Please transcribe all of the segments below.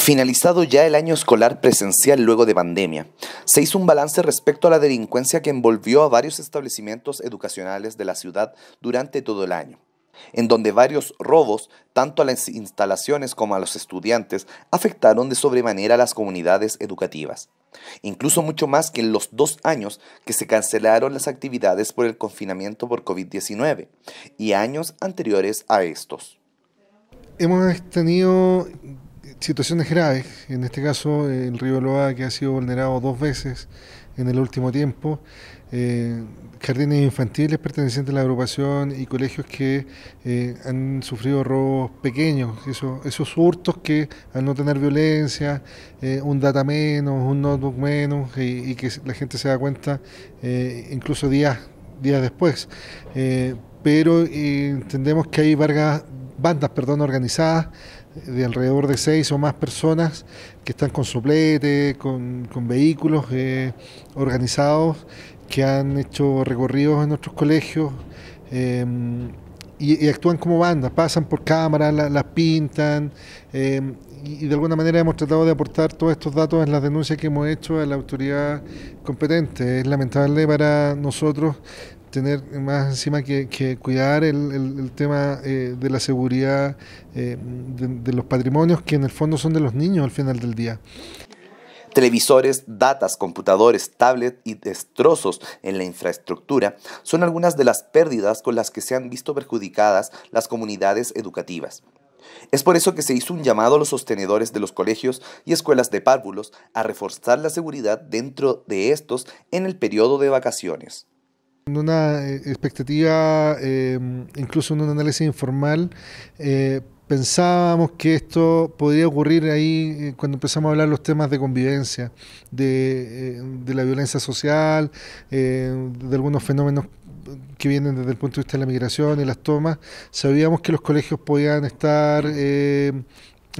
Finalizado ya el año escolar presencial luego de pandemia, se hizo un balance respecto a la delincuencia que envolvió a varios establecimientos educacionales de la ciudad durante todo el año, en donde varios robos, tanto a las instalaciones como a los estudiantes, afectaron de sobremanera a las comunidades educativas, incluso mucho más que en los dos años que se cancelaron las actividades por el confinamiento por COVID-19 y años anteriores a estos. Hemos tenido situaciones graves, en este caso el río Loa que ha sido vulnerado dos veces en el último tiempo, eh, jardines infantiles pertenecientes a la agrupación y colegios que eh, han sufrido robos pequeños, esos, esos hurtos que al no tener violencia, eh, un data menos, un notebook menos y, que la gente se da cuenta incluso días, días después pero entendemos que hay vargas bandas perdón, organizadas de alrededor de seis o más personas que están con sopletes, con, vehículos eh, organizados, que han hecho recorridos en nuestros colegios. Em, y, actúan como bandas, pasan por cámaras, las pintan, em, y de alguna manera hemos tratado de aportar todos estos datos en las denuncias que hemos hecho a la autoridad competente. Es lamentable para nosotros tener más encima que, cuidar el, tema eh, de la seguridad eh, de, de, los patrimonios que en el fondo son de los niños al final del día. Televisores, datas, computadores, tablets y destrozos en la infraestructura son algunas de las pérdidas con las que se han visto perjudicadas las comunidades educativas. Es por eso que se hizo un llamado a los sostenedores de los colegios y escuelas de párvulos a reforzar la seguridad dentro de estos en el periodo de vacaciones una eh, expectativa, em, incluso en un análisis informal, eh, pensábamos que esto podría ocurrir ahí eh, cuando empezamos a hablar los temas de convivencia, de, la violencia social, de algunos fenómenos que vienen desde el punto de vista de la migración y las tomas, sabíamos que los colegios podían estar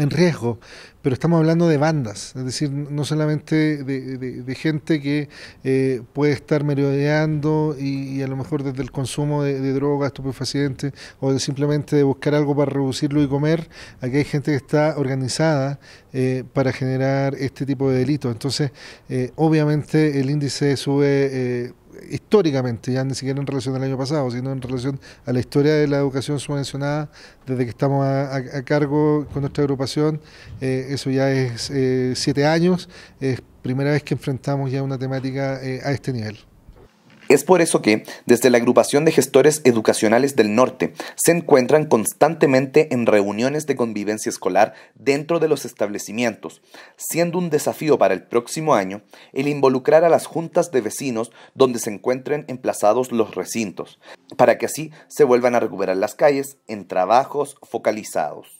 en riesgo, pero estamos hablando de bandas, es decir, no solamente de, gente que eh, puede estar merodeando y, a lo mejor desde el consumo de, drogas, estupefacientes o simplemente de buscar algo para reducirlo y comer, aquí hay gente que está organizada eh, para generar este tipo de delitos. Entonces, eh, obviamente el índice sube históricamente, ya ni siquiera en relación al año pasado, sino en relación a la historia de la educación subvencionada, desde que estamos a, cargo con nuestra agrupación, eh, eso ya es eh, siete años, es primera vez que enfrentamos ya una temática eh, a este nivel. Es por eso que, desde la Agrupación de Gestores Educacionales del Norte, se encuentran constantemente en reuniones de convivencia escolar dentro de los establecimientos, siendo un desafío para el próximo año el involucrar a las juntas de vecinos donde se encuentren emplazados los recintos, para que así se vuelvan a recuperar las calles en trabajos focalizados.